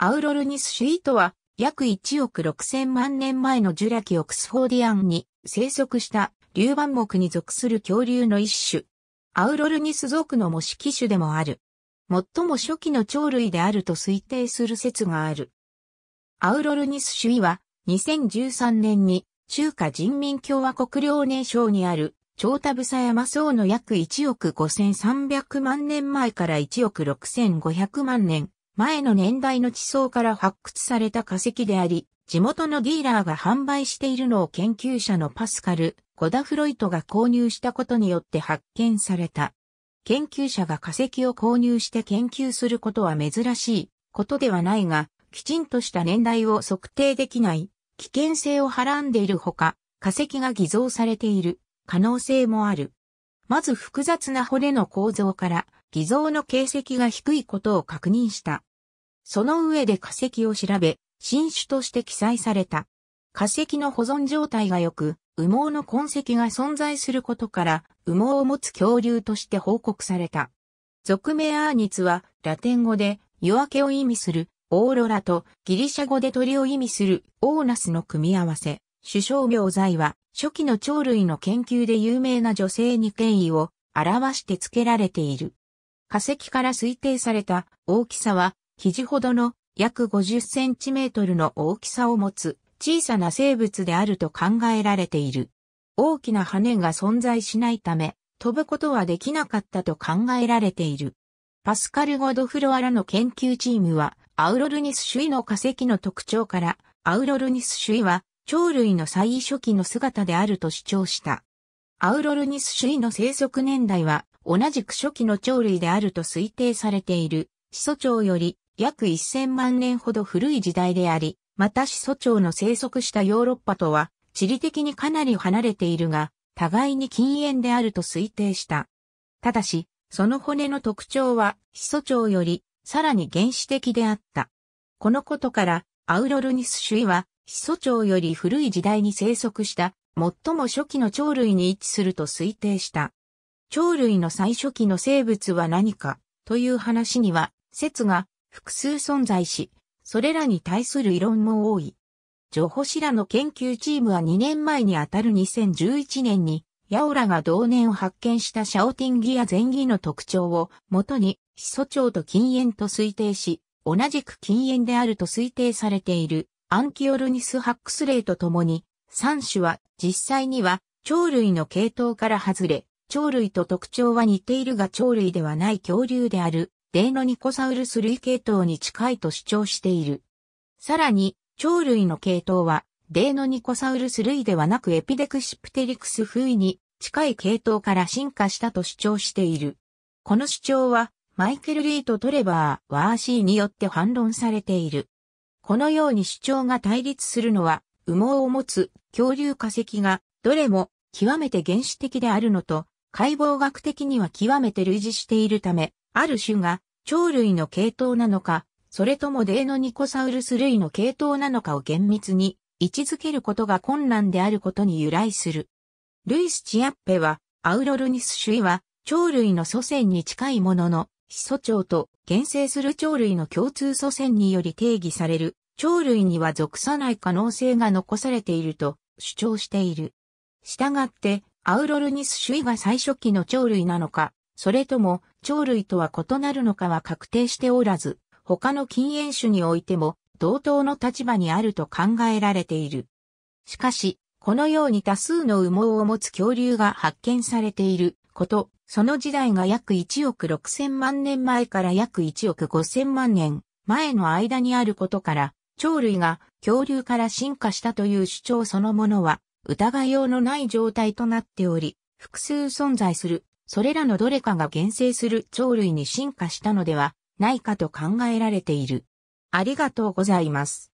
アウロルニスシュとトは約1億6000万年前のジュラキオクスフォーディアンに生息した竜板木に属する恐竜の一種。アウロルニス属の模式種でもある。最も初期の鳥類であると推定する説がある。アウロルニス種位は2013年に中華人民共和国遼寧省にある長田佐山層の約1億5300万年前から1億6500万年前の年代の地層から発掘された化石であり、地元のディーラーが販売しているのを研究者のパスカル、ゴダフロイトが購入したことによって発見された。研究者が化石を購入して研究することは珍しいことではないが、きちんとした年代を測定できない危険性をはらんでいるほか、化石が偽造されている可能性もある。まず複雑な骨の構造から偽造の形跡が低いことを確認した。その上で化石を調べ、新種として記載された。化石の保存状態が良く、羽毛の痕跡が存在することから、羽毛を持つ恐竜として報告された。俗名アーニツは、ラテン語で、夜明けを意味する、オーロラと、ギリシャ語で鳥を意味する、オーナスの組み合わせ。首相病剤は、初期の鳥類の研究で有名な女性に権威を表して付けられている。化石から推定された大きさは肘ほどの約50センチメートルの大きさを持つ小さな生物であると考えられている。大きな羽が存在しないため、飛ぶことはできなかったと考えられている。パスカル・ゴドフロアラの研究チームは、アウロルニス種類の化石の特徴から、アウロルニス種類は、鳥類の最初期の姿であると主張した。アウロルニス種類の生息年代は、同じく初期の鳥類であると推定されている、始祖鳥より約1000万年ほど古い時代であり、また始祖鳥の生息したヨーロッパとは、地理的にかなり離れているが、互いに近縁であると推定した。ただし、その骨の特徴は、始祖鳥より、さらに原始的であった。このことから、アウロルニス種は、始祖鳥より古い時代に生息した、最も初期の鳥類に位置すると推定した。鳥類の最初期の生物は何か、という話には、説が複数存在し、それらに対する異論も多い。ジョホらの研究チームは2年前にあたる2011年に、ヤオラが同年を発見したシャオティンギや前ギの特徴を元に、チョウと禁煙と推定し、同じく禁煙であると推定されているアンキオルニス・ハックスレイと共に、3種は実際には鳥類の系統から外れ、鳥類と特徴は似ているが鳥類ではない恐竜であるデイノニコサウルス類系統に近いと主張している。さらに、鳥類の系統は、デイノニコサウルス類ではなくエピデクシプテリクス風に近い系統から進化したと主張している。この主張は、マイケル・リーとトレバー・ワーシーによって反論されている。このように主張が対立するのは、羽毛を持つ恐竜化石が、どれも極めて原始的であるのと、解剖学的には極めて類似しているため、ある種が鳥類の系統なのか、それともデーノニコサウルス類の系統なのかを厳密に位置づけることが困難であることに由来する。ルイス・チアッペは、アウロルニス種は鳥類の祖先に近いものの、始祖鳥と現生する鳥類の共通祖先により定義される鳥類には属さない可能性が残されていると主張している。したがって、アウロルニス種が最初期の鳥類なのか、それとも鳥類とは異なるのかは確定しておらず、他の禁煙種においても同等の立場にあると考えられている。しかし、このように多数の羽毛を持つ恐竜が発見されていること、その時代が約1億6千万年前から約1億5千万年前の間にあることから、鳥類が恐竜から進化したという主張そのものは疑いようのない状態となっており、複数存在するそれらのどれかが厳生する鳥類に進化したのではないかと考えられている。ありがとうございます。